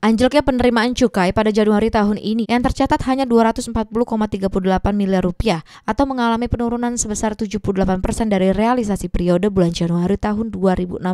Anjloknya penerimaan cukai pada Januari tahun ini yang tercatat hanya 240,38 miliar rupiah atau mengalami penurunan sebesar 78 persen dari realisasi periode bulan Januari tahun 2016.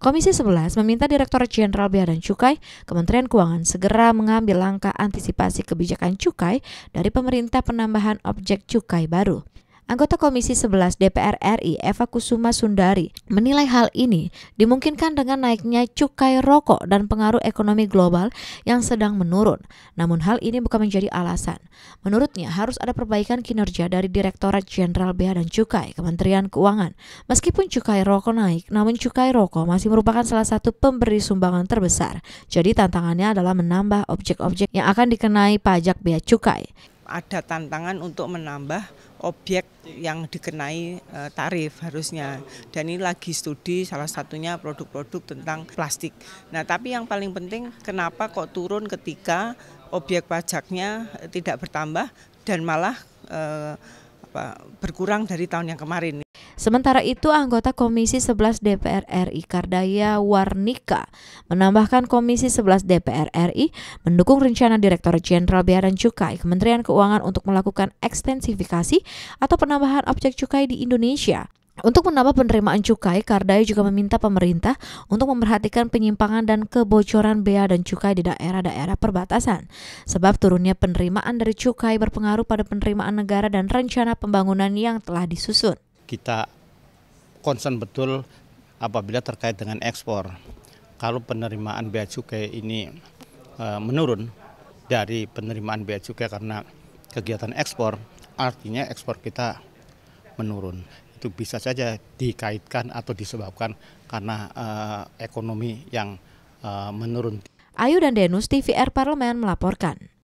Komisi 11 meminta Direktur Jenderal Bea dan Cukai, Kementerian Keuangan segera mengambil langkah antisipasi kebijakan cukai dari pemerintah penambahan objek cukai baru. Anggota Komisi 11 DPR RI Eva Kusuma Sundari menilai hal ini dimungkinkan dengan naiknya cukai rokok dan pengaruh ekonomi global yang sedang menurun. Namun hal ini bukan menjadi alasan. Menurutnya harus ada perbaikan kinerja dari Direktorat Jenderal Bea dan Cukai Kementerian Keuangan. Meskipun cukai rokok naik, namun cukai rokok masih merupakan salah satu pemberi sumbangan terbesar. Jadi tantangannya adalah menambah objek-objek yang akan dikenai pajak bea cukai. Ada tantangan untuk menambah objek yang dikenai eh, tarif harusnya. Dan ini lagi studi salah satunya produk-produk tentang plastik. Nah, tapi yang paling penting kenapa kok turun ketika objek pajaknya tidak bertambah dan malah eh, berkurang dari tahun yang kemarin. Sementara itu, anggota Komisi 11 DPR RI Kardaya Warnika menambahkan Komisi 11 DPR RI mendukung rencana Direktur Jenderal Bea dan Cukai Kementerian Keuangan untuk melakukan ekstensifikasi atau penambahan objek cukai di Indonesia. Untuk menambah penerimaan cukai, Kardai juga meminta pemerintah untuk memperhatikan penyimpangan dan kebocoran bea dan cukai di daerah-daerah perbatasan. Sebab turunnya penerimaan dari cukai berpengaruh pada penerimaan negara dan rencana pembangunan yang telah disusun. Kita concern betul apabila terkait dengan ekspor. Kalau penerimaan bea cukai ini e, menurun dari penerimaan bea cukai karena kegiatan ekspor, artinya ekspor kita menurun. Itu bisa saja dikaitkan atau disebabkan karena e, ekonomi yang e, menurun. Ayu dan Denus TVR Parlemen melaporkan.